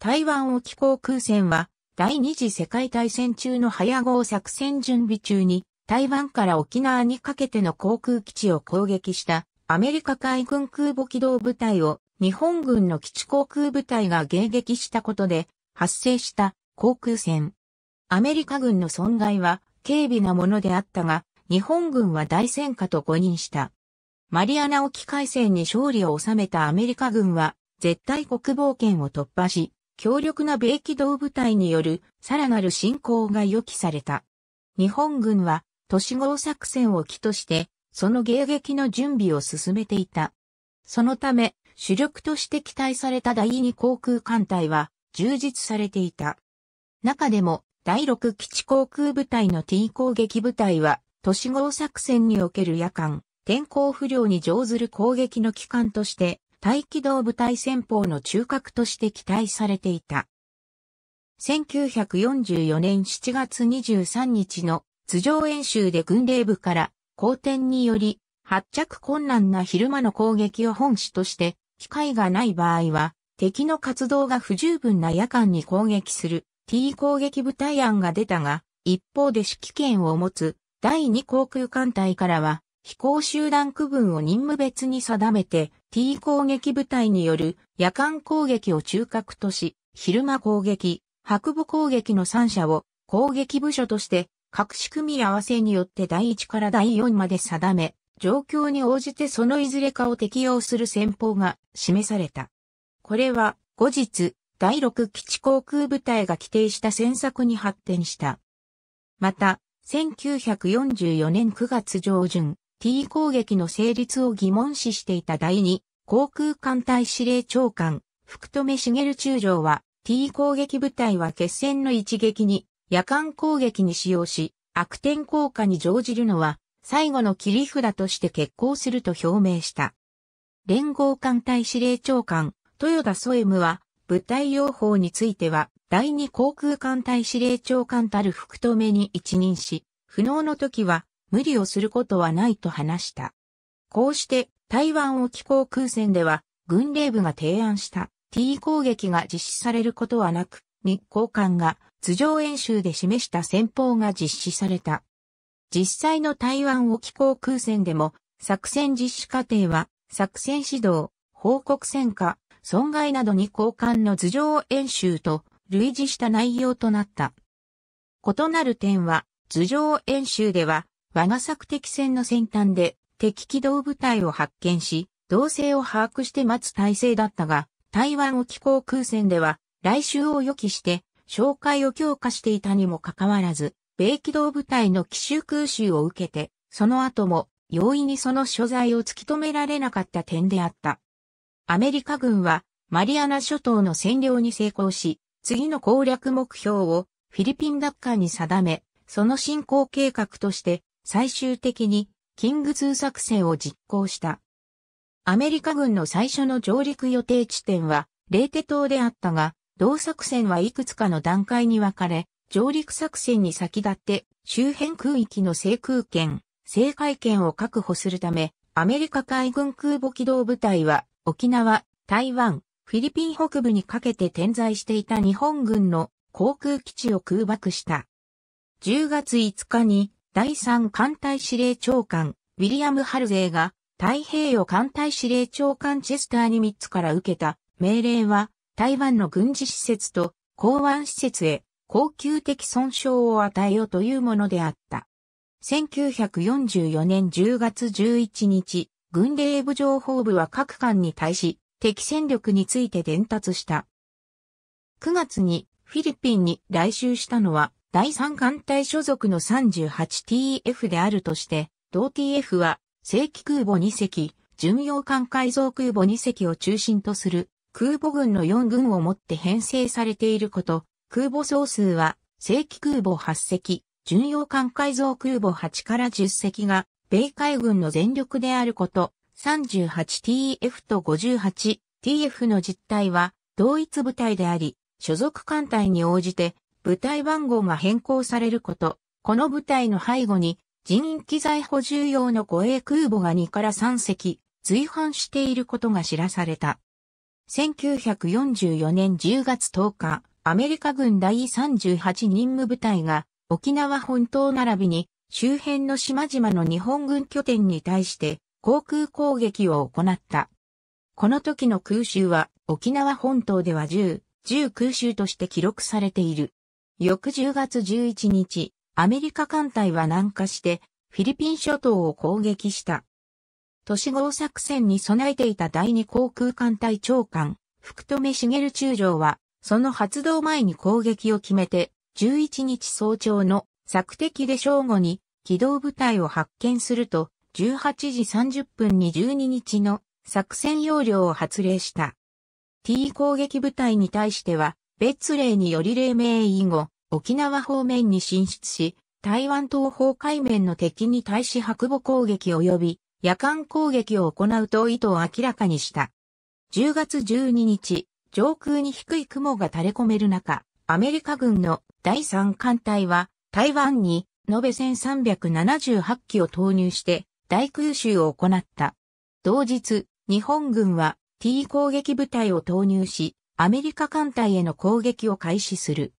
台湾沖航空戦は、第二次世界大戦中の早号作戦準備中に、台湾から沖縄にかけての航空基地を攻撃したアメリカ海軍空母機動部隊を日本軍の基地航空部隊が迎撃したことで発生した航空戦。アメリカ軍の損害は軽微なものであったが、日本軍は大戦果と誤認した。マリアナ沖海戦に勝利を収めたアメリカ軍は絶対国防圏を突破し、強力な米機動部隊によるさらなる進攻が予期された。日本軍は都市号作戦を機として、その迎撃の準備を進めていた。そのため、主力として期待された第2航空艦隊は充実されていた。中でも、第6基地航空部隊の T 攻撃部隊は、都市号作戦における夜間、天候不良に乗ずる攻撃の機関として、大機動部隊戦法の中核として期待されていた。1944年7月23日の頭上演習で軍令部から後天により発着困難な昼間の攻撃を本旨として機会がない場合は敵の活動が不十分な夜間に攻撃する T 攻撃部隊案が出たが一方で指揮権を持つ第2航空艦隊からは飛行集団区分を任務別に定めて T 攻撃部隊による夜間攻撃を中核とし、昼間攻撃、白部攻撃の3者を攻撃部署として各し組み合わせによって第1から第4まで定め、状況に応じてそのいずれかを適用する戦法が示された。これは後日、第6基地航空部隊が規定した戦策に発展した。また、1944年9月上旬、T 攻撃の成立を疑問視していた第二航空艦隊司令長官、福留茂中将は T 攻撃部隊は決戦の一撃に夜間攻撃に使用し、悪天効果に乗じるのは最後の切り札として決行すると表明した。連合艦隊司令長官、豊田ソエムは、部隊用法については、第二航空艦隊司令長官たる福留に一任し、不能の時は、無理をすることはないと話した。こうして台湾沖航空戦では軍令部が提案した T 攻撃が実施されることはなく、日航艦が図上演習で示した戦法が実施された。実際の台湾沖航空戦でも作戦実施過程は作戦指導、報告戦果、損害などに交換の図上演習と類似した内容となった。異なる点は、図上演習では我が作敵戦の先端で敵機動部隊を発見し、動静を把握して待つ体制だったが、台湾沖航空戦では、来週を予期して、紹介を強化していたにもかかわらず、米機動部隊の奇襲空襲を受けて、その後も容易にその所在を突き止められなかった点であった。アメリカ軍はマリアナ諸島の占領に成功し、次の攻略目標をフィリピン奪還に定め、その進行計画として最終的にキング2作戦を実行した。アメリカ軍の最初の上陸予定地点はレーテ島であったが、同作戦はいくつかの段階に分かれ、上陸作戦に先立って周辺空域の制空権、制海権を確保するため、アメリカ海軍空母機動部隊は沖縄、台湾、フィリピン北部にかけて点在していた日本軍の航空基地を空爆した。10月5日に第3艦隊司令長官、ウィリアム・ハルゼーが、太平洋艦隊司令長官チェスターニミッツから受けた命令は、台湾の軍事施設と港湾施設へ、恒久的損傷を与えようというものであった。1944年10月11日、軍令部情報部は各艦に対し、敵戦力について伝達した。9月にフィリピンに来襲したのは、第三艦隊所属の 38TF であるとして、同 TF は正規空母2隻、巡洋艦改造空母2隻を中心とする空母軍の4軍をもって編成されていること、空母総数は正規空母8隻、巡洋艦改造空母8から10隻が米海軍の全力であること、38TF と 58TF の実態は同一部隊であり、所属艦隊に応じて舞台番号が変更されること、この部隊の背後に人員機材補充用の護衛空母が2から3隻、随伴していることが知らされた。1944年10月10日、アメリカ軍第38任務部隊が沖縄本島並びに周辺の島々の日本軍拠点に対して航空攻撃を行った。この時の空襲は沖縄本島では10、10空襲として記録されている。翌10月11日、アメリカ艦隊は南下してフィリピン諸島を攻撃した。都市号作戦に備えていた第二航空艦隊長官、福留茂中将は、その発動前に攻撃を決めて、11日早朝の索敵で正午に機動部隊を発見すると、18時30分に12日の作戦要領を発令した。T 攻撃部隊に対しては、別例により黎明以後、沖縄方面に進出し、台湾東方海面の敵に対し白母攻撃及び夜間攻撃を行うと意図を明らかにした。10月12日、上空に低い雲が垂れ込める中、アメリカ軍の第3艦隊は台湾に延べ1378機を投入して大空襲を行った。同日、日本軍は T 攻撃部隊を投入し、アメリカ艦隊への攻撃を開始する。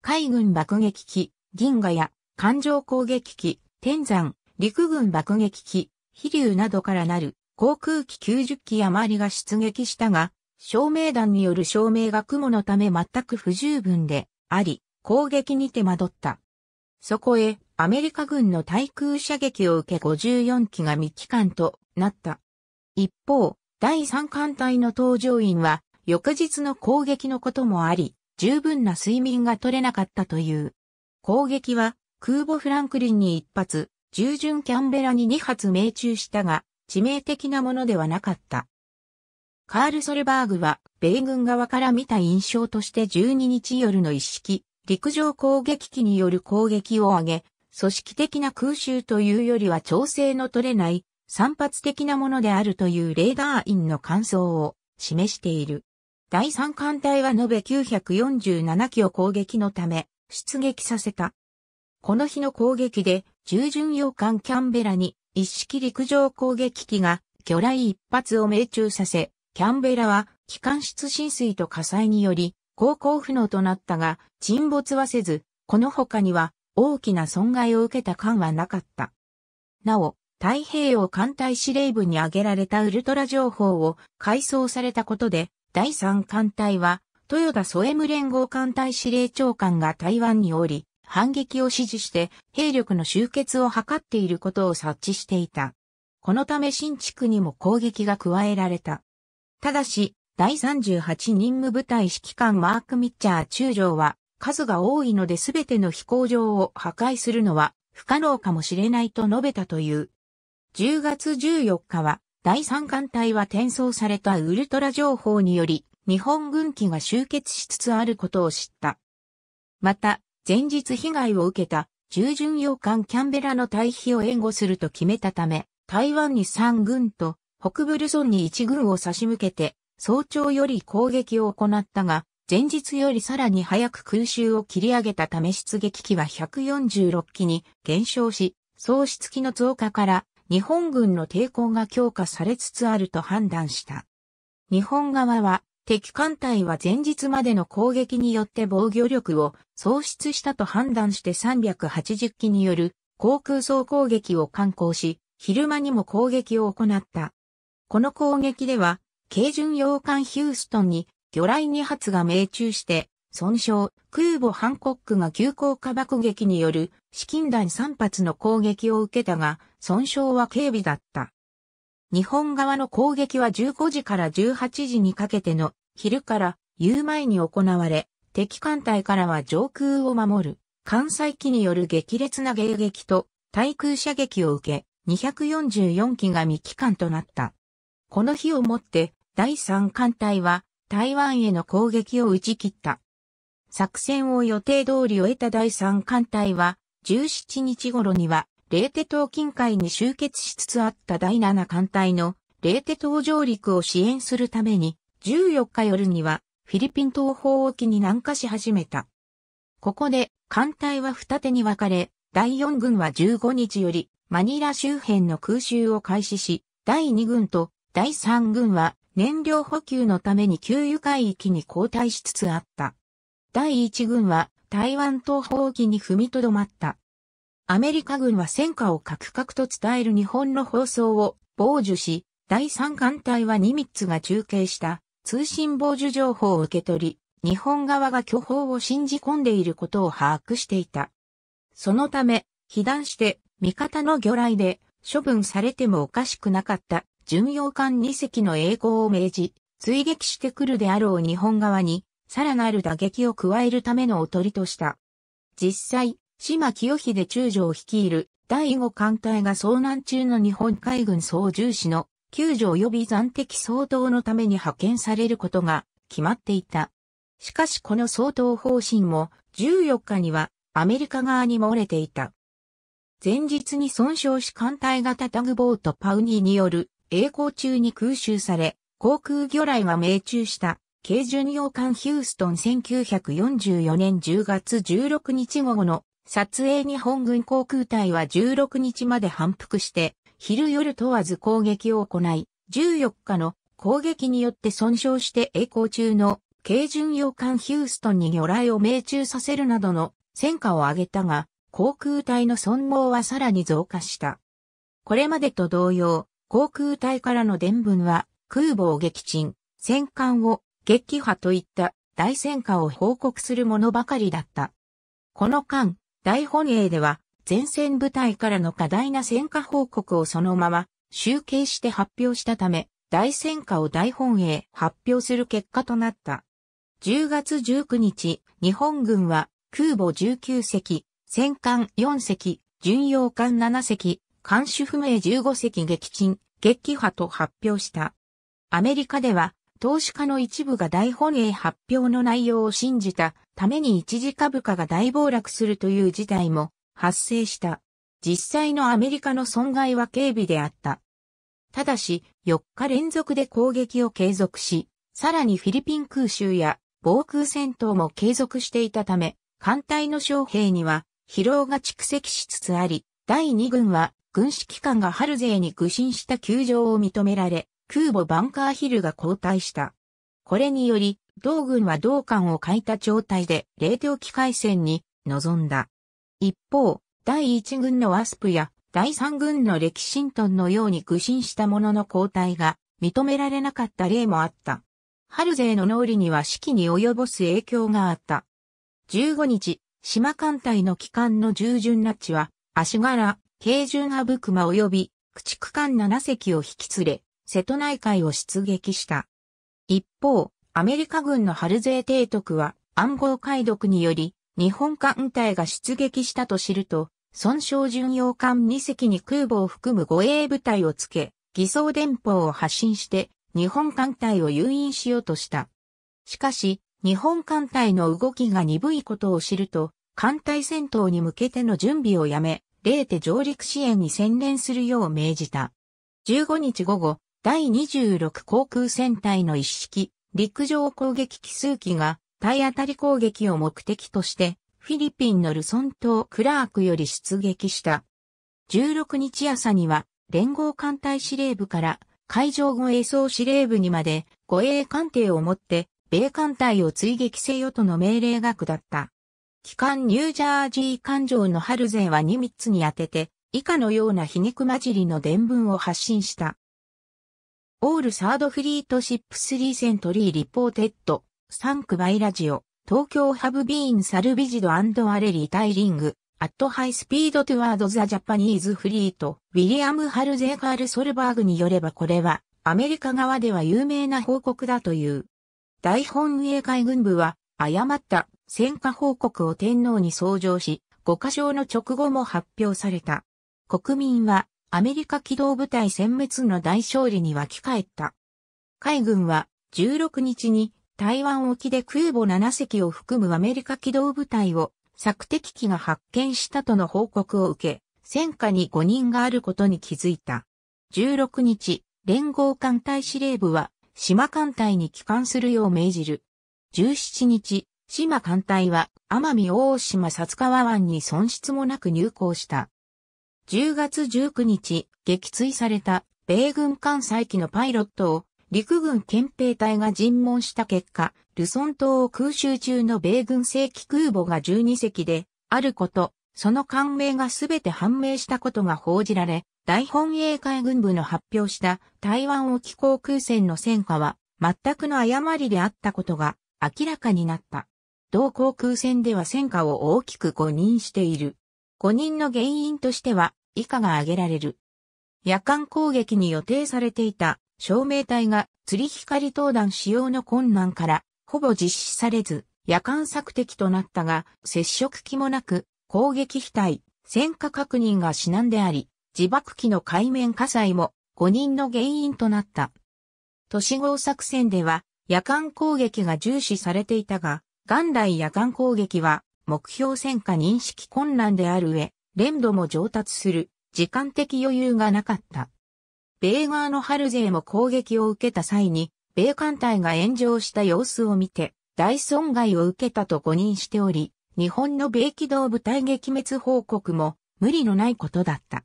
海軍爆撃機、銀河や艦上攻撃機、天山、陸軍爆撃機、飛竜などからなる航空機90機余りが出撃したが、照明弾による照明が雲のため全く不十分であり、攻撃に手間取った。そこへ、アメリカ軍の対空射撃を受け54機が未帰還となった。一方、第3艦隊の搭乗員は翌日の攻撃のこともあり、十分な睡眠が取れなかったという。攻撃は、空母フランクリンに一発、従順キャンベラに二発命中したが、致命的なものではなかった。カール・ソルバーグは、米軍側から見た印象として12日夜の一式、陸上攻撃機による攻撃を挙げ、組織的な空襲というよりは調整の取れない、散発的なものであるというレーダー員の感想を示している。第三艦隊は延べ947機を攻撃のため、出撃させた。この日の攻撃で、従巡洋艦キャンベラに、一式陸上攻撃機が、魚雷一発を命中させ、キャンベラは、機関室浸水と火災により、航行不能となったが、沈没はせず、この他には、大きな損害を受けた艦はなかった。なお、太平洋艦隊司令部に挙げられたウルトラ情報を改装されたことで、第3艦隊は、豊田ソエム連合艦隊司令長官が台湾におり、反撃を指示して兵力の集結を図っていることを察知していた。このため新築にも攻撃が加えられた。ただし、第38任務部隊指揮官マーク・ミッチャー中将は、数が多いので全ての飛行場を破壊するのは不可能かもしれないと述べたという。10月14日は第三艦隊は転送されたウルトラ情報により、日本軍機が集結しつつあることを知った。また、前日被害を受けた従順洋艦キャンベラの退避を援護すると決めたため、台湾に3軍と北部ルソンに1軍を差し向けて、早朝より攻撃を行ったが、前日よりさらに早く空襲を切り上げたため出撃機は146機に減少し、喪出機の増加から日本軍の抵抗が強化されつつあると判断した。日本側は敵艦隊は前日までの攻撃によって防御力を喪失したと判断して380機による航空総攻撃を敢行し、昼間にも攻撃を行った。この攻撃では、軽巡洋艦ヒューストンに魚雷2発が命中して損傷、空母ハンコックが急降下爆撃による資金弾3発の攻撃を受けたが、損傷は軽微だった。日本側の攻撃は15時から18時にかけての昼から夕前に行われ、敵艦隊からは上空を守る艦載機による激烈な迎撃と対空射撃を受け、244機が未帰艦となった。この日をもって第3艦隊は台湾への攻撃を打ち切った。作戦を予定通り終えた第3艦隊は、17日頃には、レーテ島近海に集結しつつあった第7艦隊のレーテ島上陸を支援するために、14日夜にはフィリピン東方沖に南下し始めた。ここで艦隊は二手に分かれ、第4軍は15日よりマニラ周辺の空襲を開始し、第2軍と第3軍は燃料補給のために給油海域に交代しつつあった。第一軍は台湾東方沖に踏みとどまった。アメリカ軍は戦果をカクカクと伝える日本の放送を傍受し、第三艦隊はニミッツが中継した通信傍受情報を受け取り、日本側が巨砲を信じ込んでいることを把握していた。そのため、被弾して味方の魚雷で処分されてもおかしくなかった巡洋艦2隻の栄光を命じ、追撃してくるであろう日本側にさらなる打撃を加えるためのおとりとした。実際、島清秀中将を率いる第5艦隊が遭難中の日本海軍操縦士の救助及び暫的相当のために派遣されることが決まっていた。しかしこの相当方針も14日にはアメリカ側に漏れていた。前日に損傷し艦隊型タグボートパウニーによる栄光中に空襲され、航空魚雷が命中した軽巡洋艦ヒューストン1944年10月16日午後の撮影日本軍航空隊は16日まで反復して昼夜問わず攻撃を行い14日の攻撃によって損傷して栄光中の軽巡洋艦ヒューストンに魚雷を命中させるなどの戦果を挙げたが航空隊の損耗はさらに増加した。これまでと同様、航空隊からの伝聞は空母を撃沈、戦艦を撃破といった大戦果を報告するものばかりだった。この間、大本営では前線部隊からの過大な戦果報告をそのまま集計して発表したため、大戦果を大本営発表する結果となった。10月19日、日本軍は空母19隻、戦艦4隻、巡洋艦7隻、艦首不明15隻撃沈、撃破と発表した。アメリカでは投資家の一部が大本営発表の内容を信じたために一時株価が大暴落するという事態も発生した。実際のアメリカの損害は軽微であった。ただし、4日連続で攻撃を継続し、さらにフィリピン空襲や防空戦闘も継続していたため、艦隊の将兵には疲労が蓄積しつつあり、第2軍は軍指揮官が春勢に愚心した球場を認められ、空母バンカーヒルが交代した。これにより、同軍は同艦を欠いた状態で冷凍機械戦に臨んだ。一方、第一軍のワスプや第三軍のレキシントンのように苦心した者の交代が認められなかった例もあった。ハルゼーの脳裏には指揮に及ぼす影響があった。15日、島艦隊の機関の従順ナッチは、足柄、軽順アブクマ及び、駆逐艦7隻を引き連れ、瀬戸内海を出撃した。一方、アメリカ軍の春勢提督は暗号解読により、日本艦隊が出撃したと知ると、損傷巡洋艦2隻に空母を含む護衛部隊をつけ、偽装電報を発信して、日本艦隊を誘引しようとした。しかし、日本艦隊の動きが鈍いことを知ると、艦隊戦闘に向けての準備をやめ、0ー上陸支援に専念するよう命じた。15日午後、第26航空戦隊の一式、陸上攻撃機数機が体当たり攻撃を目的として、フィリピンのルソン島クラークより出撃した。16日朝には、連合艦隊司令部から海上護衛総司令部にまで護衛艦艇を持って米艦隊を追撃せよとの命令が下った。機関ニュージャージー艦上のハルゼンはニミッツに当てて以下のような皮肉混じりの伝文を発信した。オールサードフリートシップスリーセントリーリポーテッド、サンクバイラジオ、東京ハブビーンサルビジドアレリータイリング、アットハイスピードトゥワードザジャパニーズフリート、ウィリアム・ハルゼーカール・ソルバーグによればこれは、アメリカ側では有名な報告だという。大本営海軍部は、誤った戦果報告を天皇に奏上し、五箇章の直後も発表された。国民は、アメリカ機動部隊殲滅の大勝利に沸き返った。海軍は16日に台湾沖で空母7隻を含むアメリカ機動部隊を索敵機が発見したとの報告を受け、戦火に5人があることに気づいた。16日、連合艦隊司令部は島艦隊に帰還するよう命じる。17日、島艦隊は奄美大島薩川湾に損失もなく入港した。10月19日、撃墜された米軍艦載機のパイロットを陸軍憲兵隊が尋問した結果、ルソン島を空襲中の米軍正規空母が12隻であること、その艦名がすべて判明したことが報じられ、大本営海軍部の発表した台湾沖航空戦の戦果は全くの誤りであったことが明らかになった。同航空戦では戦果を大きく誤認している。誤認の原因としては以下が挙げられる。夜間攻撃に予定されていた照明体が釣り光灯弾使用の困難からほぼ実施されず夜間索敵となったが接触機もなく攻撃機体、戦火確認が至難であり自爆機の海面火災も5人の原因となった。都市号作戦では夜間攻撃が重視されていたが元来夜間攻撃は目標戦火認識困難である上連度も上達する、時間的余裕がなかった。米側の春勢も攻撃を受けた際に、米艦隊が炎上した様子を見て、大損害を受けたと誤認しており、日本の米機動部隊撃滅報告も無理のないことだった。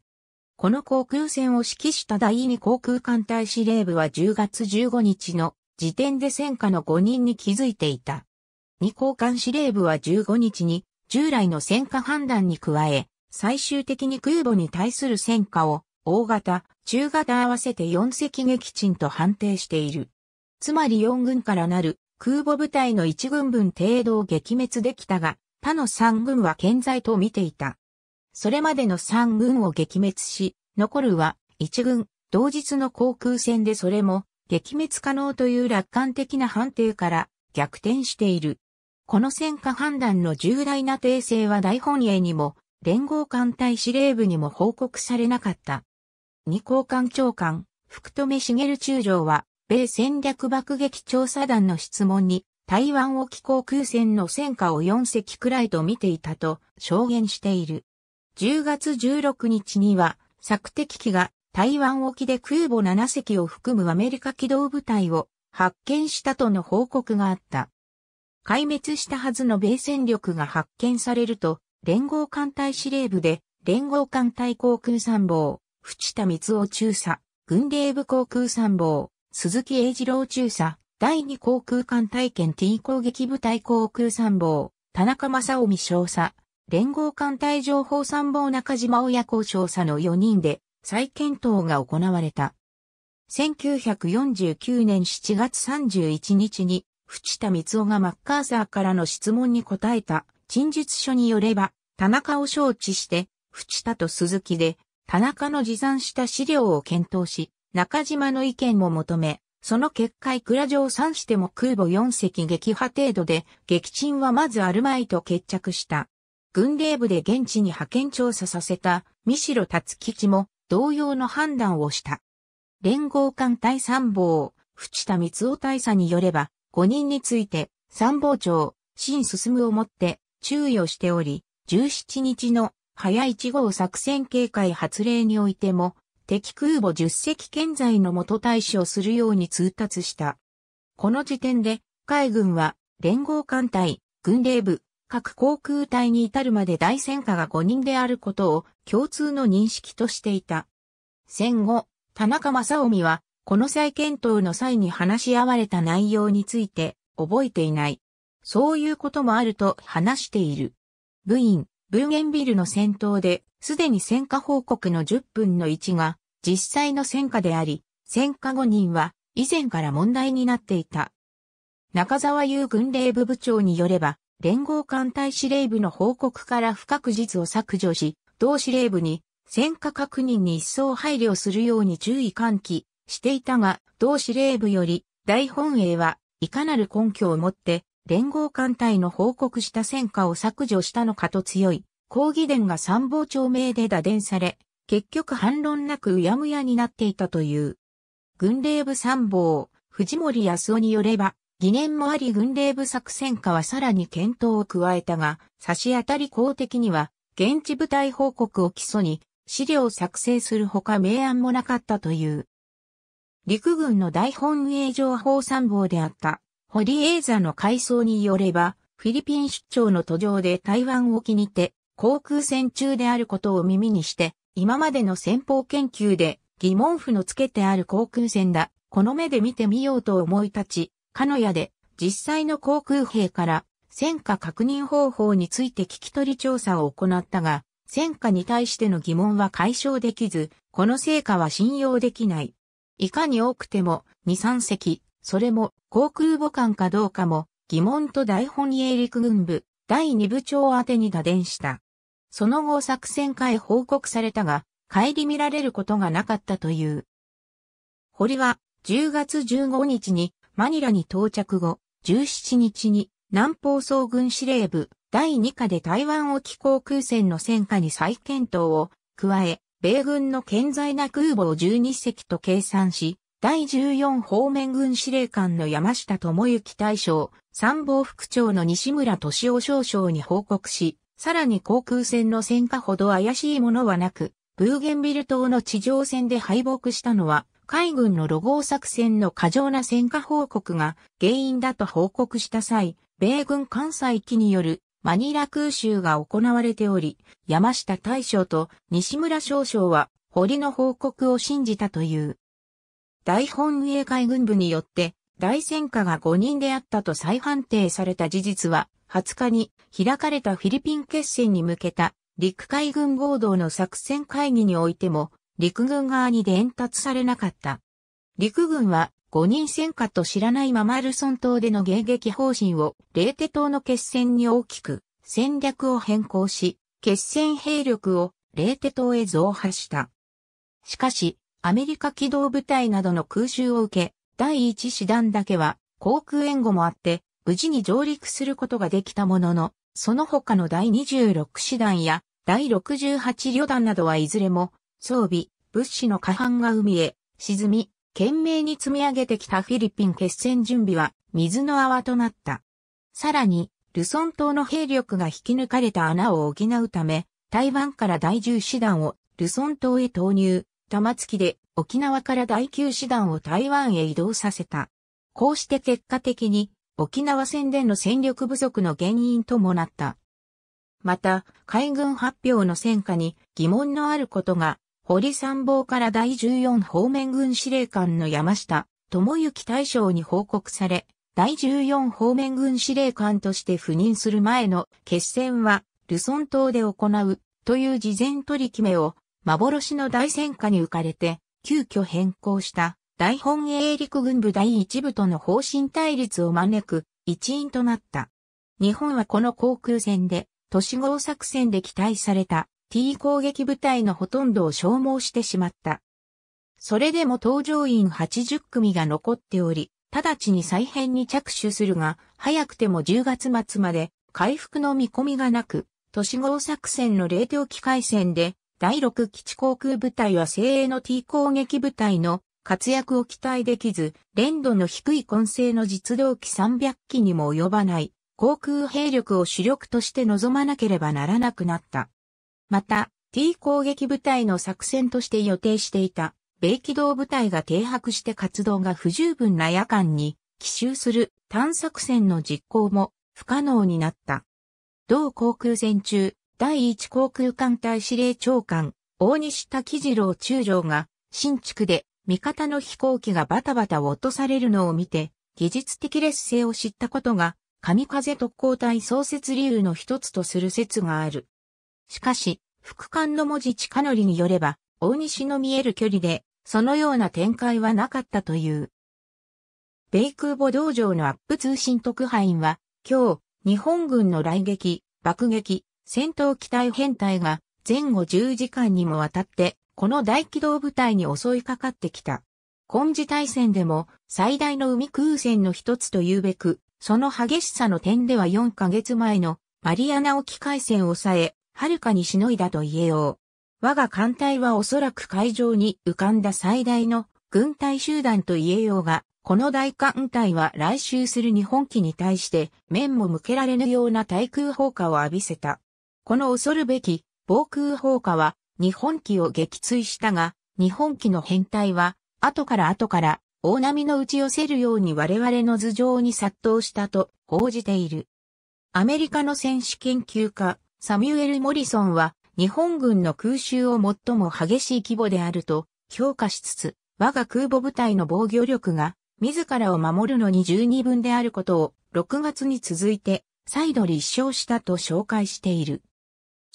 この航空戦を指揮した第2航空艦隊司令部は10月15日の時点で戦火の5人に気づいていた。2航艦司令部は15日に従来の戦火判断に加え、最終的に空母に対する戦果を、大型、中型合わせて4隻撃沈と判定している。つまり4軍からなる空母部隊の1軍分程度を撃滅できたが、他の3軍は健在と見ていた。それまでの3軍を撃滅し、残るは1軍、同日の航空戦でそれも撃滅可能という楽観的な判定から逆転している。この戦果判断の重大な訂正は大本営にも連合艦隊司令部にも報告されなかった。二交艦長官、福留茂中将は、米戦略爆撃調査団の質問に、台湾沖航空戦の戦果を4隻くらいと見ていたと証言している。10月16日には、索敵機が台湾沖で空母7隻を含むアメリカ機動部隊を発見したとの報告があった。壊滅したはずの米戦力が発見されると、連合艦隊司令部で、連合艦隊航空参謀、淵田光夫中佐、軍令部航空参謀、鈴木栄二郎中佐、第二航空艦隊圏 T 攻撃部隊航空参謀、田中正臣少佐、連合艦隊情報参謀中島親子少佐の4人で再検討が行われた。1949年7月31日に、淵田光夫がマッカーサーからの質問に答えた陳述書によれば、田中を招致して、淵田と鈴木で、田中の持参した資料を検討し、中島の意見も求め、その結果蔵城三しても空母4隻撃破程度で、撃沈はまずあるまいと決着した。軍令部で現地に派遣調査させた、三城達吉も同様の判断をした。連合艦隊参謀、淵田光夫大佐によれば、5人について、参謀長、新進をもって、注意をしており、17日の早1号作戦警戒発令においても、敵空母10隻建在の元対処するように通達した。この時点で、海軍は、連合艦隊、軍令部、各航空隊に至るまで大戦火が5人であることを共通の認識としていた。戦後、田中正臣は、この再検討の際に話し合われた内容について覚えていない。そういうこともあると話している。部員、ブーゲンビルの戦闘で、すでに戦果報告の10分の1が、実際の戦果であり、戦果後人は、以前から問題になっていた。中沢優軍令部部長によれば、連合艦隊司令部の報告から不確実を削除し、同司令部に戦果確認に一層配慮するように注意喚起していたが、同司令部より大本営はいかなる根拠をもって連合艦隊の報告した戦果を削除したのかと強い抗議伝が参謀長命で打電され、結局反論なくうやむやになっていたという。軍令部参謀、藤森康夫によれば、疑念もあり軍令部作戦下はさらに検討を加えたが、差し当たり公的には、現地部隊報告を基礎に、資料を作成するほか明暗もなかったという。陸軍の大本営情報参謀であったホリエーザの回想によれば、フィリピン出張の途上で台湾沖にて、航空戦中であることを耳にして、今までの戦法研究で疑問符のつけてある航空戦だ。この目で見てみようと思い立ち、かのやで実際の航空兵から戦火確認方法について聞き取り調査を行ったが、戦火に対しての疑問は解消できず、この成果は信用できない。いかに多くても2、3隻、それも航空母艦かどうかも疑問と大本営陸軍部第2部長宛てに打電した。その後作戦会報告されたが、帰り見られることがなかったという。堀は10月15日にマニラに到着後、17日に南方総軍司令部第2課で台湾沖航空戦の戦火に再検討を加え、米軍の健在な空母を12隻と計算し、第14方面軍司令官の山下智之大将、参謀副長の西村敏夫少将に報告し、さらに航空戦の戦火ほど怪しいものはなく、ブーゲンビル島の地上戦で敗北したのは、海軍の路合作戦の過剰な戦火報告が原因だと報告した際、米軍関西機によるマニラ空襲が行われており、山下大将と西村少将は堀の報告を信じたという。大本営海軍部によって、大戦下が5人であったと再判定された事実は、20日に開かれたフィリピン決戦に向けた陸海軍合同の作戦会議においても、陸軍側に伝達されなかった。陸軍は5人戦下と知らないままルソン島での迎撃方針をレーテ島の決戦に大きく戦略を変更し、決戦兵力をレーテ島へ増派した。しかし、アメリカ機動部隊などの空襲を受け、第一師団だけは航空援護もあって、無事に上陸することができたものの、その他の第26師団や第68旅団などはいずれも装備、物資の過半が海へ沈み、懸命に積み上げてきたフィリピン決戦準備は水の泡となった。さらに、ルソン島の兵力が引き抜かれた穴を補うため、台湾から第10師団をルソン島へ投入、玉突きで沖縄から第9師団を台湾へ移動させた。こうして結果的に沖縄戦での戦力不足の原因ともなった。また、海軍発表の戦果に疑問のあることが、堀参謀から第14方面軍司令官の山下、智之大将に報告され、第14方面軍司令官として赴任する前の決戦は、ルソン島で行うという事前取り決めを幻の大戦火に浮かれて、急遽変更した大本営陸軍部第一部との方針対立を招く一因となった。日本はこの航空戦で都市号作戦で期待された T 攻撃部隊のほとんどを消耗してしまった。それでも搭乗員80組が残っており、直ちに再編に着手するが、早くても10月末まで回復の見込みがなく、都市号作戦の冷凍機回戦で第6基地航空部隊は精鋭の T 攻撃部隊の活躍を期待できず、連度の低い混成の実動機300機にも及ばない航空兵力を主力として望まなければならなくなった。また、T 攻撃部隊の作戦として予定していた米機動部隊が停泊して活動が不十分な夜間に奇襲する探索戦の実行も不可能になった。同航空戦中、第一航空艦隊司令長官、大西滝次郎中将が、新築で、味方の飛行機がバタバタ落とされるのを見て、技術的劣勢を知ったことが、神風特攻隊創設理由の一つとする説がある。しかし、副官の文字近則によれば、大西の見える距離で、そのような展開はなかったという。米空母道場のアップ通信特派員は、今日、日本軍の来撃、爆撃、戦闘機体編隊が前後10時間にもわたって、この大機動部隊に襲いかかってきた。今時大戦でも最大の海空戦の一つというべく、その激しさの点では4ヶ月前のマリアナ沖海戦を抑え、はるかにしのいだと言えよう。我が艦隊はおそらく海上に浮かんだ最大の軍隊集団と言えようが、この大艦隊は来襲する日本機に対して面も向けられぬような対空砲火を浴びせた。この恐るべき防空砲火は日本機を撃墜したが、日本機の編隊は後から後から大波の打ち寄せるように我々の頭上に殺到したと報じている。アメリカの戦士研究家サミュエル・モリソンは日本軍の空襲を最も激しい規模であると評価しつつ、我が空母部隊の防御力が自らを守るのに十二分であることを6月に続いて再度立証したと紹介している。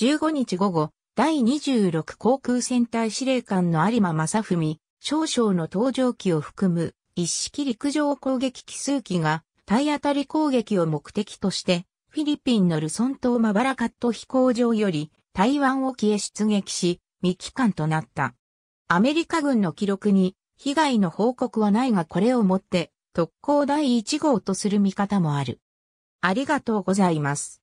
15日午後、第26航空戦隊司令官の有馬正文、少将の搭乗機を含む一式陸上攻撃機数機が体当たり攻撃を目的として、フィリピンのルソン島マバラカット飛行場より台湾沖へ出撃し、未帰還となった。アメリカ軍の記録に被害の報告はないがこれをもって特攻第1号とする見方もある。ありがとうございます。